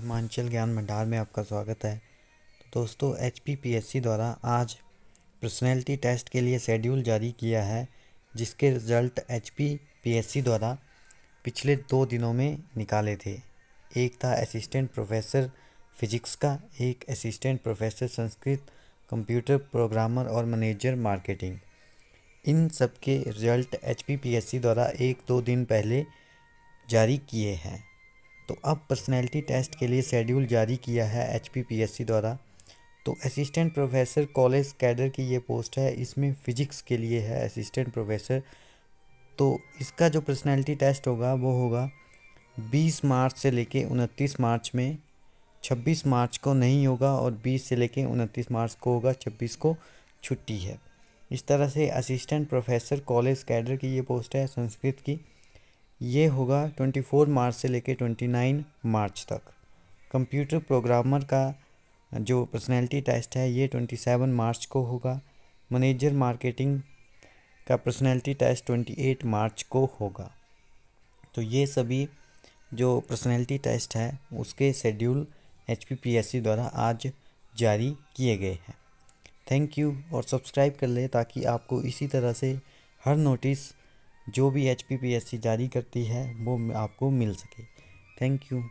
हिमांचल ज्ञान भंडार में आपका स्वागत है तो दोस्तों एच द्वारा आज पर्सनैलिटी टेस्ट के लिए शेड्यूल जारी किया है जिसके रिज़ल्ट एच द्वारा पिछले दो दिनों में निकाले थे एक था असिस्टेंट प्रोफेसर फिजिक्स का एक assistant professor Sanskrit computer programmer और मैनेजर मार्केटिंग इन सब के रिज़ल्ट एच द्वारा एक दो दिन पहले जारी किए हैं तो अब पर्सनैलिटी टेस्ट के लिए शेड्यूल जारी किया है एच पी द्वारा तो असिस्टेंट प्रोफेसर कॉलेज कैडर की ये पोस्ट है इसमें फ़िज़िक्स के लिए है असिस्टेंट प्रोफेसर तो इसका जो पर्सनैलिटी टेस्ट होगा वो होगा 20 मार्च से लेके 29 मार्च में 26 मार्च को नहीं होगा और 20 से लेके 29 मार्च को होगा 26 को छुट्टी है इस तरह से असिस्टेंट प्रोफेसर कॉलेज कैडर की ये पोस्ट है संस्कृत की ये होगा 24 मार्च से लेकर 29 मार्च तक कंप्यूटर प्रोग्रामर का जो पर्सनैलिटी टेस्ट है ये 27 मार्च को होगा मैनेजर मार्केटिंग का पर्सनैलिटी टेस्ट 28 मार्च को होगा तो ये सभी जो पर्सनैलिटी टेस्ट है उसके शेड्यूल एच द्वारा आज जारी किए गए हैं थैंक यू और सब्सक्राइब कर लें ताकि आपको इसी तरह से हर नोटिस जो भी एच जारी करती है वो आपको मिल सके थैंक यू